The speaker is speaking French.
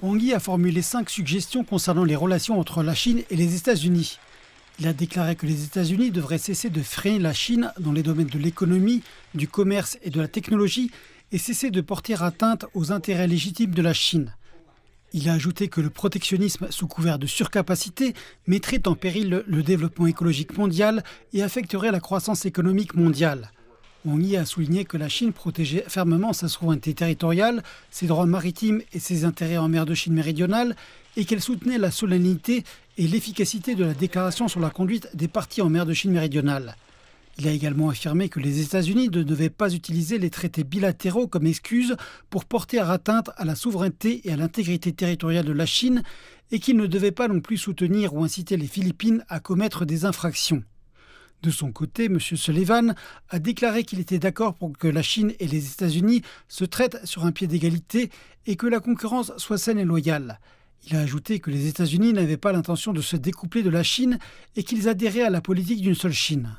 Wang Yi a formulé cinq suggestions concernant les relations entre la Chine et les États-Unis. Il a déclaré que les États-Unis devraient cesser de freiner la Chine dans les domaines de l'économie, du commerce et de la technologie et cesser de porter atteinte aux intérêts légitimes de la Chine. Il a ajouté que le protectionnisme sous couvert de surcapacité mettrait en péril le, développement écologique mondial et affecterait la croissance économique mondiale. On y a souligné que la Chine protégeait fermement sa souveraineté territoriale, ses droits maritimes et ses intérêts en mer de Chine méridionale, et qu'elle soutenait la solennité et l'efficacité de la déclaration sur la conduite des parties en mer de Chine méridionale. Il a également affirmé que les États-Unis ne devaient pas utiliser les traités bilatéraux comme excuse pour porter à atteinte à la souveraineté et à l'intégrité territoriale de la Chine et qu'ils ne devaient pas non plus soutenir ou inciter les Philippines à commettre des infractions. De son côté, M. Sullivan a déclaré qu'il était d'accord pour que la Chine et les États-Unis se traitent sur un pied d'égalité et que la concurrence soit saine et loyale. Il a ajouté que les États-Unis n'avaient pas l'intention de se découpler de la Chine et qu'ils adhéraient à la politique d'une seule Chine.